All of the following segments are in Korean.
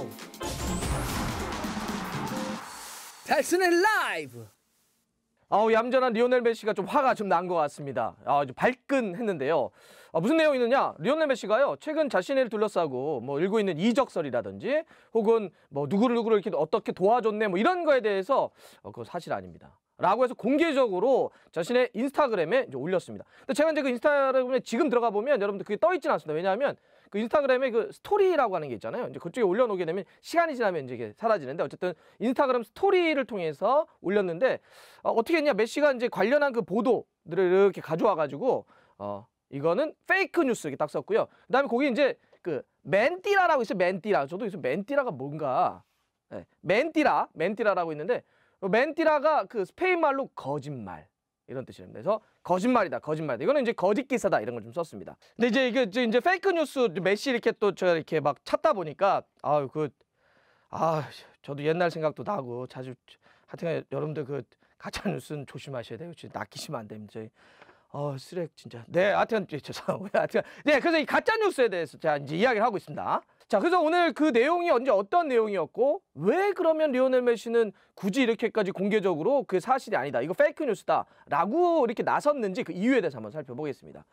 와우. 달슨의 라이브. 아우 얌전한 리오넬 메시가 좀 화가 좀 난 것 같습니다. 아, 좀 발끈했는데요. 아, 무슨 내용이 있느냐? 리오넬 메시가요. 최근 자신을 둘러싸고 뭐 읽고 있는 이적설이라든지 혹은 뭐 누구를 누구를 이렇게 어떻게 도와줬네 뭐 이런 거에 대해서 어, 그거 사실 아닙니다. 라고 해서 공개적으로 자신의 인스타그램에 이제 올렸습니다. 근데 제가 이제 그 인스타그램에 지금 들어가 보면 여러분들 그게 떠있지는 않습니다. 왜냐하면 그 인스타그램에 그 스토리라고 하는 게 있잖아요. 이제 그쪽에 올려놓게 되면 시간이 지나면 이제 이게 사라지는데 어쨌든 인스타그램 스토리를 통해서 올렸는데 어, 어떻게 했냐 메시가 이제 관련한 그 보도들을 이렇게 가져와가지고 어 이거는 페이크 뉴스 이렇게 딱 썼고요. 그다음에 거기 이제 그 멘티라라고 있어요. 멘라 저도 그래서 멘라가 뭔가 네, 예, 멘티라 멘티라라고 있는데 멘티라가 어, 그 스페인 말로 거짓말. 이런 뜻이랍니다. 그래서 거짓말이다, 거짓말이다. 이거는 이제 거짓 기사다 이런 걸 좀 썼습니다. 근데 이제 이게 이제 이제 페이크 뉴스 메시 이렇게 또 제가 이렇게 막 찾다 보니까 아유 그 아 저도 옛날 생각도 나고 자주 하여튼 여러분들 그 가짜 뉴스는 조심하셔야 돼요. 낙기시면 안 됩니다. 저희 어, 쓰레기 진짜. 네, 하여튼 예, 죄송합니다. 하여튼 네, 그래서 이 가짜 뉴스에 대해서 자 이제 이야기를 하고 있습니다. 자, 그래서 오늘 그 내용이 언제 어떤 내용이었고 왜 그러면 리오넬 메시는 굳이 이렇게까지 공개적으로 그 사실이 아니다. 이거 페이크 뉴스다라고 이렇게 나섰는지 그 이유에 대해서 한번 살펴보겠습니다.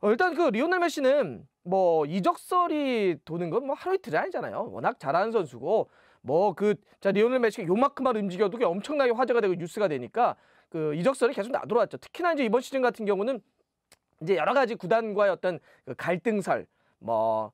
어, 일단 그 리오넬 메시는 뭐 이적설이 도는 건 뭐 하루 이틀이 아니잖아요. 워낙 잘하는 선수고 뭐 그 자 리오넬 메시가 요만큼만 움직여도 엄청나게 화제가 되고 뉴스가 되니까 그 이적설이 계속 나돌아왔죠. 특히나 이제 이번 시즌 같은 경우는 이제 여러 가지 구단과의 어떤 그 갈등설 뭐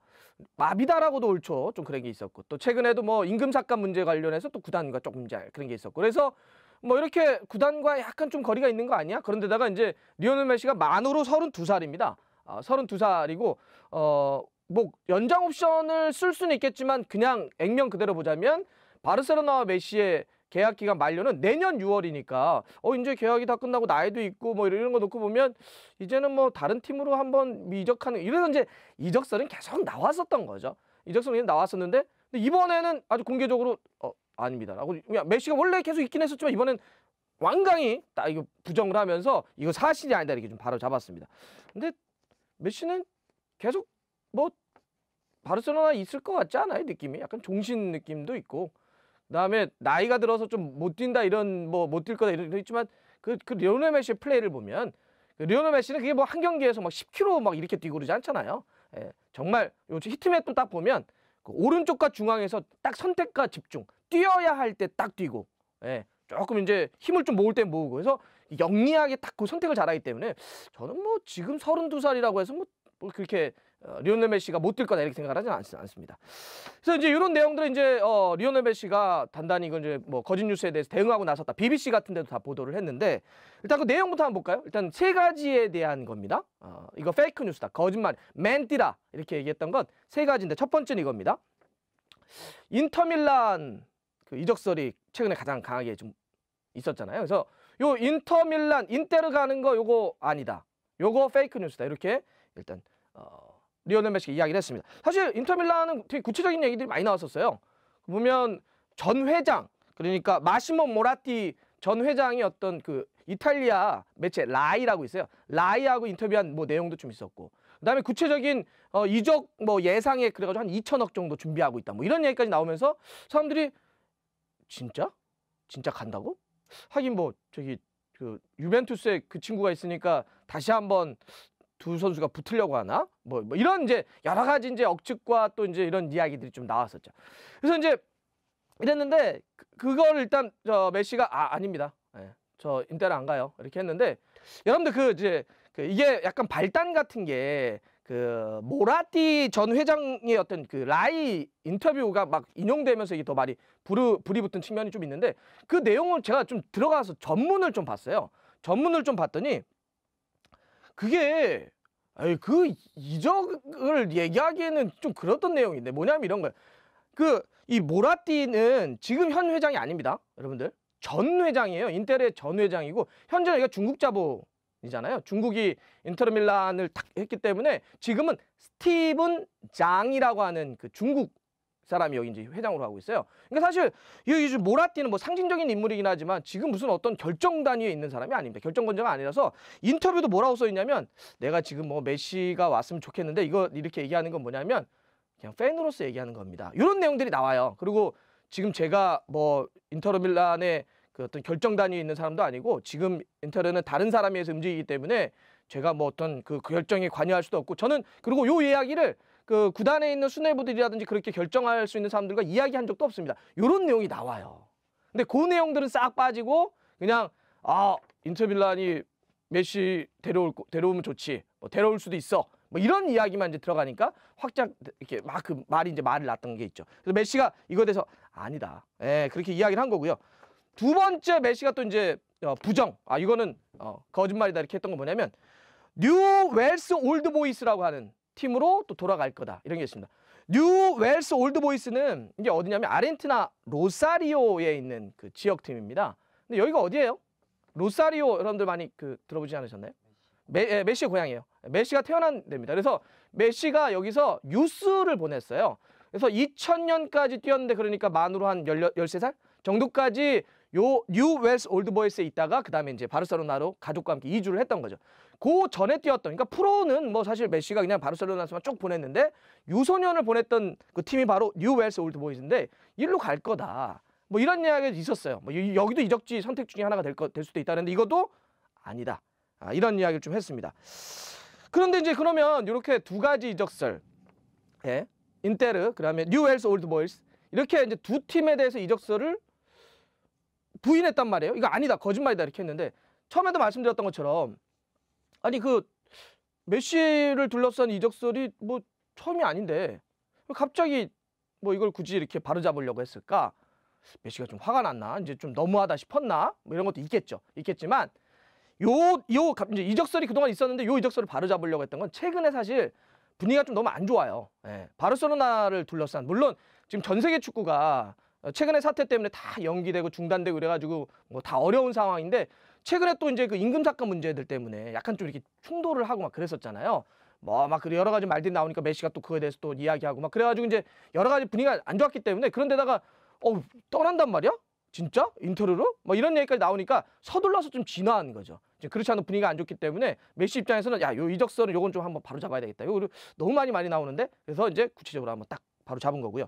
마비다라고도 옳죠. 좀 그런 게 있었고 또 최근에도 뭐 임금 삭감 문제 관련해서 또 구단과 조금 잘 그런 게 있었고 그래서 뭐 이렇게 구단과 약간 좀 거리가 있는 거 아니야? 그런데다가 이제 리오넬 메시가 만으로 32살입니다. 아, 어, 32살이고 어 뭐 연장 옵션을 쓸 수는 있겠지만 그냥 액면 그대로 보자면 바르셀로나와 메시의 계약 기간 만료는 내년 6월이니까 어 이제 계약이 다 끝나고 나이도 있고 뭐 이런 거 놓고 보면 이제는 뭐 다른 팀으로 한번 이적하는 이래서 이제 이적설은 계속 나왔었던 거죠. 이적설은 나왔었는데 근데 이번에는 아주 공개적으로 어 아닙니다라고 메시가 원래 계속 있긴 했었지만 이번엔 완강히 딱 이거 부정을 하면서 이거 사실이 아니다 이렇게 좀 바로 잡았습니다. 근데 메시는 계속 뭐 바르셀로나 있을 것 같지 않아요 느낌이 약간 종신 느낌도 있고 그다음에 나이가 들어서 좀 못 뛴다 이런 뭐 못 뛸 거다 이런 있지만 그, 그 리오넬 메시의 플레이를 보면 그 리오넬 메시는 그게 뭐 한 경기에서 막 10km 막 이렇게 뛰고 그러지 않잖아요. 예, 정말 요 히트맵도 딱 보면 그 오른쪽과 중앙에서 딱 선택과 집중 뛰어야 할 때 딱 뛰고 예, 조금 이제 힘을 좀 모을 때 모으고 그래서 영리하게 딱 그 선택을 잘하기 때문에 저는 뭐 지금 32살이라고 해서 뭐, 뭐 그렇게 어, 리오넬 메시가 못뛸 거다 이렇게 생각하지는 않습니다. 그래서 이제 이런 내용들은 이제 어, 리오넬 메시가 단단히 이제 뭐 거짓 뉴스에 대해서 대응하고 나섰다. BBC 같은 데도 다 보도를 했는데 일단 그 내용부터 한번 볼까요? 일단 세 가지에 대한 겁니다. 어, 이거 페이크 뉴스다. 거짓말. 맨띠다. 이렇게 얘기했던 건 세 가지인데 첫 번째는 이겁니다. 인터밀란 그 이적설이 최근에 가장 강하게 좀 있었잖아요. 그래서 요 인터밀란 인테르 가는 거 요거 아니다. 요거 페이크 뉴스다. 이렇게 일단 어 리오넬 메시가 이야기를 했습니다. 사실 인터밀라는 되게 구체적인 얘기들이 많이 나왔었어요. 보면 전 회장 그러니까 마시모 모라티 전 회장이 어떤 그 이탈리아 매체 라이라고 있어요. 라이하고 인터뷰한 뭐 내용도 좀 있었고 그다음에 구체적인 어, 이적 뭐 예상에 그래가지고 한 2천억 정도 준비하고 있다. 뭐 이런 얘기까지 나오면서 사람들이 진짜 진짜 간다고? 하긴 뭐 저기 그 유벤투스에 그 친구가 있으니까 다시 한번 두 선수가 붙으려고 하나? 뭐, 뭐 이런 이제 여러 가지 이제 억측과 또 이제 이런 이야기들이 좀 나왔었죠. 그래서 이제 이랬는데 그, 걸 일단 저 메시가 아 아닙니다. 예. 저 인테를 안 가요. 이렇게 했는데 여러분들 그 이제 그 이게 약간 발단 같은 게 그 모라티 전 회장의 어떤 그 라이 인터뷰가 막 인용되면서 이게 더많이 불이, 불이 붙은 측면이 좀 있는데 그 내용을 제가 좀 들어가서 전문을 좀 봤어요. 전문을 좀 봤더니 그게 아니, 그 이적을 얘기하기에는 좀 그렇던 내용인데 뭐냐면 이런 거예요. 그이 모라띠는 지금 현 회장이 아닙니다. 여러분들. 전 회장이에요. 인텔의 전 회장이고 현재 여기가 중국 자본이잖아요. 중국이 인테 밀란을 탁 했기 때문에 지금은 스티븐 장이라고 하는 그 중국 사람이 여기 이제 회장으로 하고 있어요. 그러니까 사실 이 모라띠는 뭐 상징적인 인물이긴 하지만 지금 무슨 어떤 결정 단위에 있는 사람이 아닙니다. 결정권자가 아니라서 인터뷰도 뭐라고 써 있냐면 내가 지금 뭐 메시가 왔으면 좋겠는데 이거 이렇게 얘기하는 건 뭐냐면 그냥 팬으로서 얘기하는 겁니다. 이런 내용들이 나와요. 그리고 지금 제가 뭐 인터르 밀란의 그 어떤 결정 단위에 있는 사람도 아니고 지금 인터르는 다른 사람에 의서 움직이기 때문에 제가 뭐 어떤 그 결정에 관여할 수도 없고 저는 그리고 요 이야기를 그 구단에 있는 수뇌부들이라든지 그렇게 결정할 수 있는 사람들과 이야기한 적도 없습니다. 이런 내용이 나와요. 근데 그 내용들은 싹 빠지고 그냥 아 인터빌란이 메시 데려올 데려오면 좋지 뭐 데려올 수도 있어 뭐 이런 이야기만 이제 들어가니까 확장 이렇게 막 그 말이 이제 말을 났던 게 있죠. 그래서 메시가 이거에 대해서 아니다. 예, 그렇게 이야기를 한 거고요. 두 번째 메시가 또 이제 어, 부정. 아 이거는 어, 거짓말이다 이렇게 했던 건 뭐냐면 뉴 웰스 올드 보이스라고 하는 팀으로 또 돌아갈 거다. 이런 게 있습니다. 뉴 웰스 올드 보이스는 이게 어디냐면 아르헨티나 로사리오에 있는 그 지역 팀입니다. 근데 여기가 어디예요? 로사리오 여러분들 많이 그 들어보지 않으셨나요? 메, 메시의 고향이에요. 메시가 태어난 데입니다. 그래서 메시가 여기서 유스를 보냈어요. 그래서 2000년까지 뛰었는데 그러니까 만으로 한 16, 13살 정도까지 요뉴 웰스 올드보이스에 있다가 그다음에 이제 바르셀로나로 가족과 함께 이주를 했던 거죠. 그 전에 뛰었던 그러니까 프로는 뭐 사실 메시가 그냥 바르셀로나에서만 쭉 보냈는데 유소년을 보냈던 그 팀이 바로 뉴 웰스 올드보이스인데 일로 갈 거다. 뭐 이런 이야기가 있었어요. 뭐 여기도 이적지 선택 중에 하나가 될, 거, 될 수도 있다는데 이것도 아니다. 아, 이런 이야기를 좀 했습니다. 그런데 이제 그러면 이렇게 두 가지 이적설, 예, 인테르, 그다음에 뉴 웰스 올드보이스 이렇게 이제 두 팀에 대해서 이적설을 부인했단 말이에요. 이거 아니다. 거짓말이다. 이렇게 했는데 처음에도 말씀드렸던 것처럼 아니 그 메시를 둘러싼 이적설이 뭐 처음이 아닌데 갑자기 뭐 이걸 굳이 이렇게 바로잡으려고 했을까? 메시가 좀 화가 났나? 이제 좀 너무하다 싶었나? 뭐 이런 것도 있겠죠. 있겠지만 요, 요, 이제 이적설이 그동안 있었는데 요 이적설을 바로잡으려고 했던 건 최근에 사실 분위기가 좀 너무 안 좋아요. 예. 바르셀로나를 둘러싼, 물론 지금 전 세계 축구가 어, 최근에 사태 때문에 다 연기되고 중단되고 이래가지고 뭐 다 어려운 상황인데 최근에 또 이제 그 임금 사건 문제들 때문에 약간 좀 이렇게 충돌을 하고 막 그랬었잖아요. 뭐 막 여러 가지 말들이 나오니까 메시가 또 그거에 대해서 또 이야기하고 막 그래가지고 이제 여러 가지 분위기가 안 좋았기 때문에 그런데다가 어 떠난단 말이야? 진짜? 인터뷰로? 뭐 이런 얘기까지 나오니까 서둘러서 좀 진화한 거죠. 그렇지 않은 분위기가 안 좋기 때문에 메시 입장에서는 야요이적서은 요건 좀 한번 바로 잡아야 되겠다. 요거 너무 많이 많이 나오는데 그래서 이제 구체적으로 한번 딱 바로 잡은 거고요.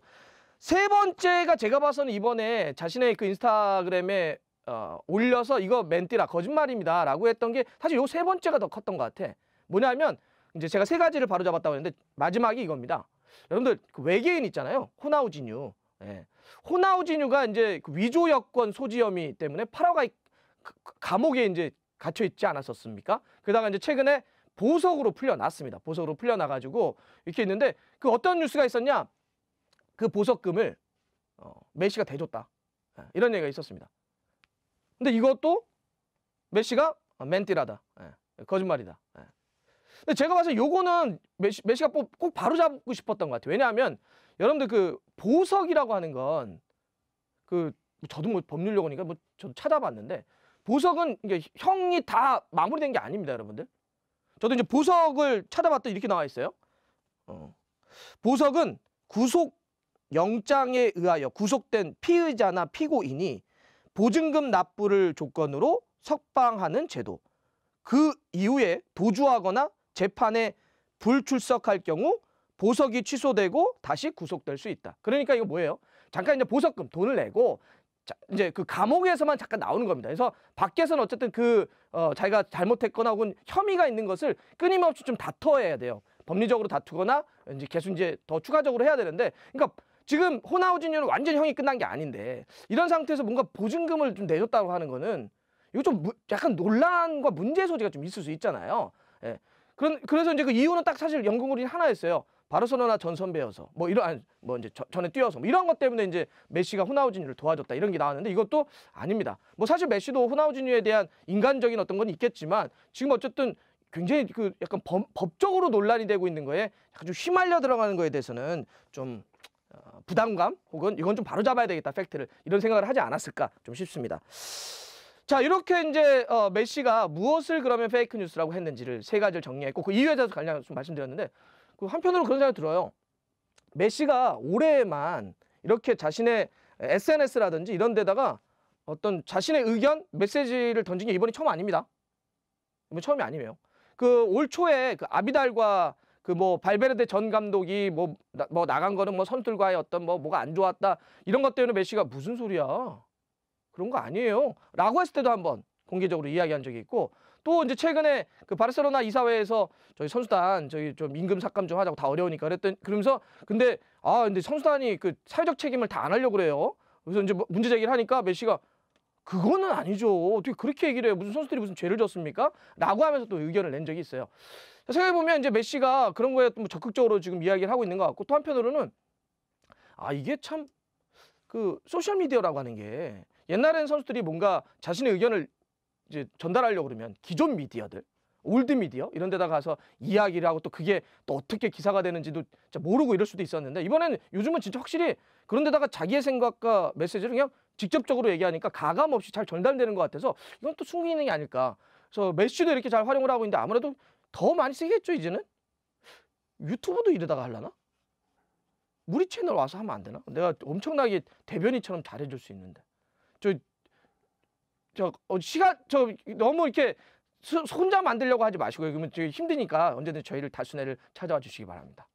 세 번째가 제가 봐서는 이번에 자신의 그 인스타그램에 어, 올려서 이거 멘티라 거짓말입니다 라고 했던 게 사실 요 세 번째가 더 컸던 것 같아 뭐냐면 이제 제가 세 가지를 바로잡았다고 했는데 마지막이 이겁니다 여러분들 그 외계인 있잖아요 호나우진유 예. 호나우진유가 이제 그 위조 여권 소지 혐의 때문에 파라가 이 그, 그 감옥에 이제 갇혀 있지 않았었습니까 그러다가 이제 최근에 보석으로 풀려났습니다 보석으로 풀려나가지고 이렇게 있는데 그 어떤 뉴스가 있었냐 그 보석금을 어, 메시가 대줬다. 예, 이런 얘기가 있었습니다. 근데 이것도 메시가 아, 멘티라다. 예, 거짓말이다. 예. 근데 제가 봤을 때 요거는 메시, 메시가 꼭, 꼭 바로 잡고 싶었던 것 같아요. 왜냐하면 여러분들 그 보석이라고 하는 건 그 저도 뭐 법률 용어니까 뭐 저도 찾아봤는데 보석은 이게 형이 다 마무리된 게 아닙니다, 여러분들. 저도 이제 보석을 찾아봤더니 이렇게 나와 있어요. 어. 보석은 구속 영장에 의하여 구속된 피의자나 피고인이 보증금 납부를 조건으로 석방하는 제도. 그 이후에 도주하거나 재판에 불출석할 경우 보석이 취소되고 다시 구속될 수 있다. 그러니까 이거 뭐예요? 잠깐 이제 보석금 돈을 내고 자, 이제 그 감옥에서만 잠깐 나오는 겁니다. 그래서 밖에서는 어쨌든 그 어, 자기가 잘못했거나 혹은 혐의가 있는 것을 끊임없이 좀 다퉈야 돼요. 법리적으로 다투거나 이제 계속 이제 더 추가적으로 해야 되는데, 그러니까 지금 호나우진뉴는 완전 형이 끝난 게 아닌데 이런 상태에서 뭔가 보증금을 좀 내줬다고 하는 거는 이거 좀 무, 약간 논란과 문제 소지가 좀 있을 수 있잖아요. 예. 그런 그래서 이제 그 이유는 딱 사실 영국우린 하나였어요. 바르소로나전 선배여서 뭐 이런 아니, 뭐 이제 저, 전에 뛰어서 뭐 이런 것 때문에 이제 메시가 호나우진뉴를 도와줬다 이런 게 나왔는데 이것도 아닙니다. 뭐 사실 메시도 호나우진유에 대한 인간적인 어떤 건 있겠지만 지금 어쨌든 굉장히 그 약간 범, 법적으로 논란이 되고 있는 거에 아주 휘말려 들어가는 거에 대해서는 좀 부담감 혹은 이건 좀 바로 잡아야 되겠다 팩트를 이런 생각을 하지 않았을까 좀 싶습니다. 자 이렇게 이제 어, 메시가 무엇을 그러면 페이크 뉴스라고 했는지를 세 가지를 정리했고 그 이유에 대해서 간략히 좀 말씀드렸는데 그 한편으로 그런 생각이 들어요. 메시가 올해만 이렇게 자신의 SNS라든지 이런 데다가 어떤 자신의 의견 메시지를 던진 게 이번이 처음 아닙니다. 이번 처음이 아니에요. 그 올 초에 그 아비달과 그뭐 발베르데 전 감독이 뭐뭐 뭐 나간 거는 뭐 선수들과의 어떤 뭐 뭐가 안 좋았다 이런 것 때문에 메시가 무슨 소리야 그런 거 아니에요라고 했을 때도 한번 공개적으로 이야기한 적이 있고 또 이제 최근에 그 바르셀로나 이사회에서 저희 선수단 저희 좀 임금 삭감 좀 하자고 다 어려우니까 그랬더니 그러면서 근데 아 근데 선수단이 그 사회적 책임을 다 안 하려고 그래요. 그래서 이제 뭐 문제 제기를 하니까 메시가 그거는 아니죠. 어떻게 그렇게 얘기를 해요. 무슨 선수들이 무슨 죄를 졌습니까? 라고 하면서 또 의견을 낸 적이 있어요. 생각해보면 이제 메시가 그런 거에 좀 적극적으로 지금 이야기를 하고 있는 것 같고 또 한편으로는 아, 이게 참 그 소셜미디어라고 하는 게 옛날엔 선수들이 뭔가 자신의 의견을 이제 전달하려고 그러면 기존 미디어들 올드미디어 이런 데다 가서 이야기를 하고 또 그게 또 어떻게 기사가 되는지도 모르고 이럴 수도 있었는데 이번에는 요즘은 진짜 확실히 그런 데다가 자기의 생각과 메시지를 그냥 직접적으로 얘기하니까 가감 없이 잘 전달되는 것 같아서 이건 또 순기능이 아닐까 그래서 메시도 이렇게 잘 활용을 하고 있는데 아무래도 더 많이 쓰겠죠 이제는 유튜브도 이러다가 할라나 우리 채널 와서 하면 안 되나 내가 엄청나게 대변인처럼 잘해줄 수 있는데 저저 저, 어, 시간 저 너무 이렇게 혼자 만들려고 하지 마시고요. 그러면 힘드니까 언제든 저희를 다수네를 찾아와 주시기 바랍니다.